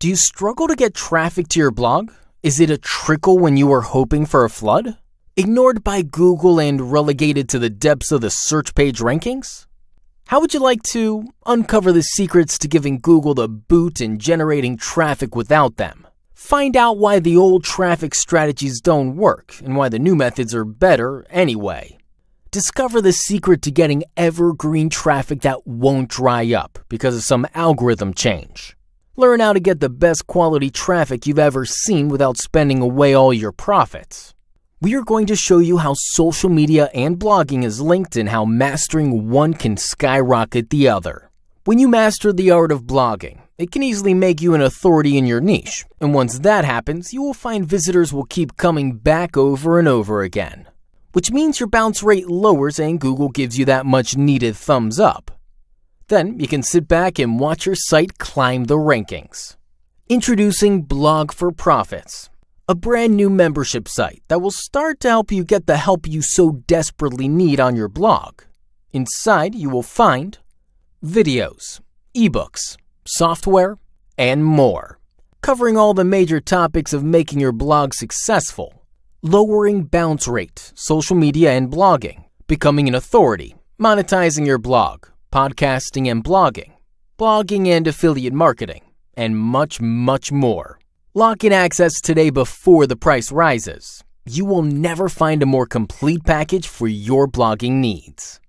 Do you struggle to get traffic to your blog? Is it a trickle when you were hoping for a flood? Ignored by Google and relegated to the depths of the search page rankings? How would you like to uncover the secrets to giving Google the boot and generating traffic without them? Find out why the old traffic strategies don't work and why the new methods are better anyway. Discover the secret to getting evergreen traffic that won't dry up because of some algorithm change. Learn how to get the best quality traffic you've ever seen without spending away all your profits. We are going to show you how social media and blogging is linked and how mastering one can skyrocket the other. When you master the art of blogging, it can easily make you an authority in your niche, and once that happens, you will find visitors will keep coming back over and over again. Which means your bounce rate lowers and Google gives you that much needed thumbs up. Then you can sit back and watch your site climb the rankings. Introducing Blog for Profits, a brand new membership site that will start to help you get the help you so desperately need on your blog. Inside, you will find videos, ebooks, software, and more, covering all the major topics of making your blog successful, lowering bounce rate, social media and blogging, becoming an authority, monetizing your blog, podcasting and blogging, blogging and affiliate marketing, and much, much more. Lock in access today before the price rises. You will never find a more complete package for your blogging needs.